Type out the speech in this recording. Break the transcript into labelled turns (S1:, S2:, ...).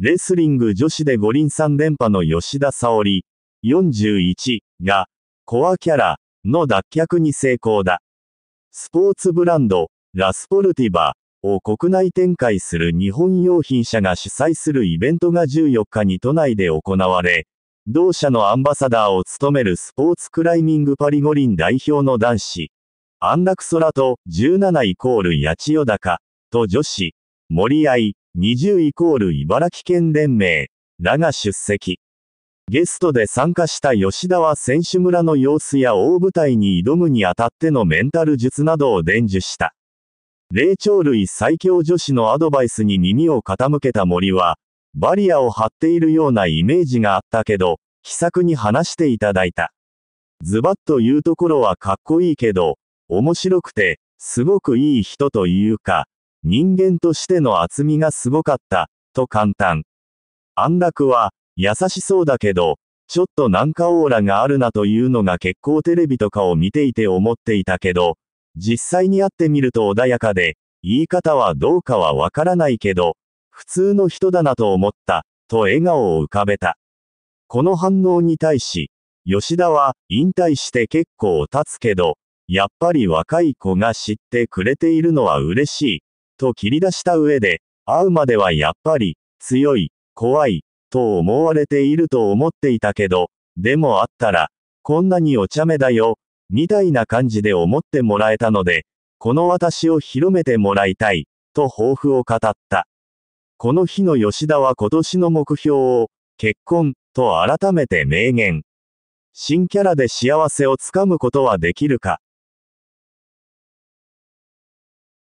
S1: レスリング女子で五輪三連覇の吉田沙織、41が、コアキャラの脱却に成功だ。スポーツブランド、ラスポルティバを国内展開する日本用品社が主催するイベントが14日に都内で行われ、同社のアンバサダーを務めるスポーツクライミングパリ五輪代表の男子、安楽空と17イコール八千代高と女子、森合、20イコール茨城県連盟らが出席。ゲストで参加した吉田は選手村の様子や大舞台に挑むにあたってのメンタル術などを伝授した。霊長類最強女子のアドバイスに耳を傾けた森は、バリアを張っているようなイメージがあったけど、気さくに話していただいた。ズバッと言うところはかっこいいけど、面白くて、すごくいい人というか、人間としての厚みがすごかった、と簡単。安楽は、優しそうだけど、ちょっとなんかオーラがあるなというのが結構テレビとかを見ていて思っていたけど、実際に会ってみると穏やかで、言い方はどうかはわからないけど、普通の人だなと思った、と笑顔を浮かべた。この反応に対し、吉田は引退して結構経つけど、やっぱり若い子が知ってくれているのは嬉しい、と切り出した上で、会うまではやっぱり、強い、怖い、と思われていると思っていたけど、でもあったら、こんなにお茶目だよ、みたいな感じで思ってもらえたので、この私を広めてもらいたい、と抱負を語った。この日の吉田は今年の目標を、結婚、と改めて明言。新キャラで幸せをつかむことはできるか、